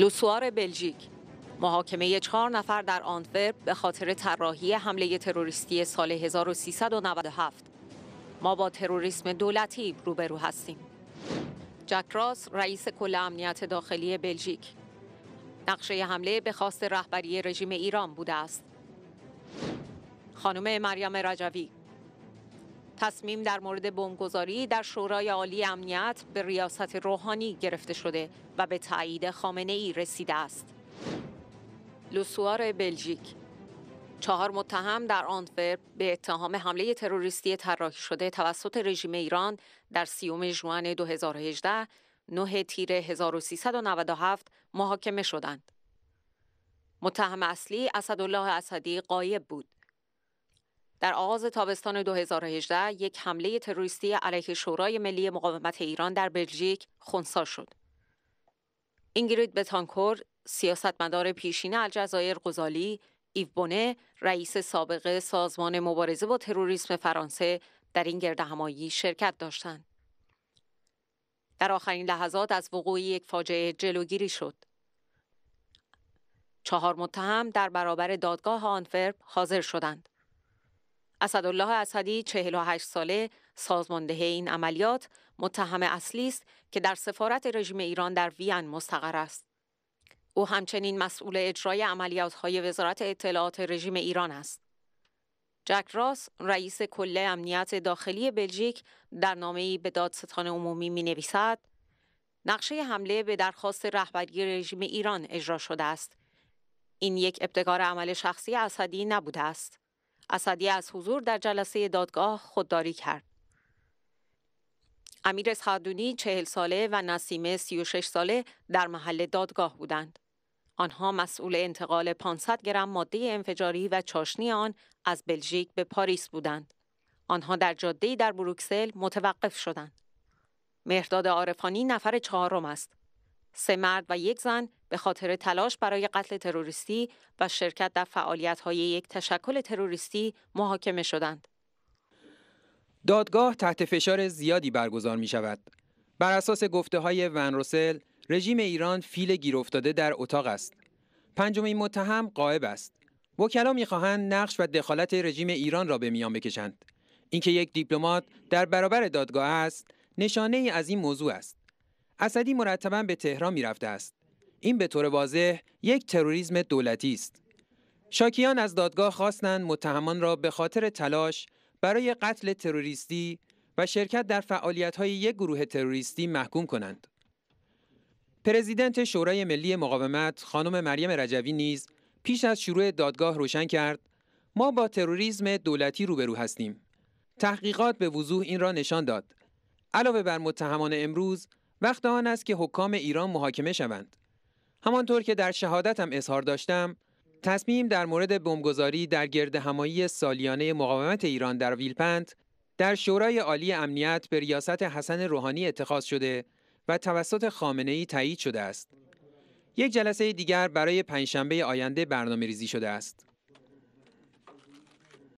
لوسوار بلژیک محاکمه چهار نفر در آنتورپ به خاطر طراحی حمله تروریستی سال 1397 ما با تروریسم دولتی روبرو هستیم جک راس رئیس کل امنیت داخلی بلژیک نقشه حمله به خواست رهبری رژیم ایران بوده است خانم مریم رجوی تصمیم در مورد بمبگذاری در شورای عالی امنیت به ریاست روحانی گرفته شده و به تایید خامنه ای رسیده است. لوسوار بلژیک چهار متهم در آنتورپ به اتهام حمله تروریستی طراحی شده توسط رژیم ایران در سیوم ژوئن 2018 9 تیر 1397 محاکمه شدند. متهم اصلی اسدالله اسدی قایب بود. در آغاز تابستان 2018 یک حمله تروریستی علیه شورای ملی مقاومت ایران در بلژیک خونسا شد. اینگرید بتانکور، سیاستمدار پیشین الجزایر قزالی، ایو بونه، رئیس سابقه سازمان مبارزه با تروریسم فرانسه در این گردهمایی شرکت داشتند. در آخرین لحظات از وقوع یک فاجعه جلوگیری شد. چهار متهم در برابر دادگاه آنفرب حاضر شدند. اسدالله اسدی 48 ساله سازمانده این عملیات متهم اصلی است که در سفارت رژیم ایران در وین مستقر است. او همچنین مسئول اجرای عملیات های وزارت اطلاعات رژیم ایران است. جک راس رئیس کل امنیت داخلی بلژیک در ای به دادستان عمومی می نویسد نقشه حمله به درخواست رهبری رژیم ایران اجرا شده است. این یک ابتکار عمل شخصی اسدی نبوده است. اسدی از حضور در جلسه دادگاه خودداری کرد. امیر سعدونی چهل ساله و نسیمه 36 ساله در محل دادگاه بودند. آنها مسئول انتقال 500 گرم ماده انفجاری و چاشنی آن از بلژیک به پاریس بودند. آنها در جادهای در بروکسل متوقف شدند. مهرداد عارفانی نفر چهارم است. سه مرد و یک زن به خاطر تلاش برای قتل تروریستی و شرکت در های یک تشکل تروریستی محاکمه شدند. دادگاه تحت فشار زیادی برگزار می شود. بر اساس گفته های ون روسل، رژیم ایران فیل گیر افتاده در اتاق است. پنجمین متهم قائب است. وکلا میخواهند نقش و دخالت رژیم ایران را به میان بکشند. اینکه یک دیپلمات در برابر دادگاه است، نشانه ای از این موضوع است. اسدی مرتبا به تهران میرفته است. این به طور واضح یک تروریسم دولتی است. شاکیان از دادگاه خواستند متهمان را به خاطر تلاش برای قتل تروریستی و شرکت در فعالیت‌های یک گروه تروریستی محکوم کنند. پرزیدنت شورای ملی مقاومت خانم مریم رجوی نیز پیش از شروع دادگاه روشن کرد ما با تروریسم دولتی روبرو هستیم. تحقیقات به وضوح این را نشان داد. علاوه بر متهمان امروز وقت آن است که حکام ایران محاکمه شوند. همانطور که در شهادتم اظهار داشتم تصمیم در مورد بمبگذاری در گرد همایی سالیانه مقاومت ایران در ویلپند در شورای عالی امنیت به ریاست حسن روحانی اتخاذ شده و توسط خامنه ای تایید شده است. یک جلسه دیگر برای پنجشنبه آینده برنامه ریزی شده است.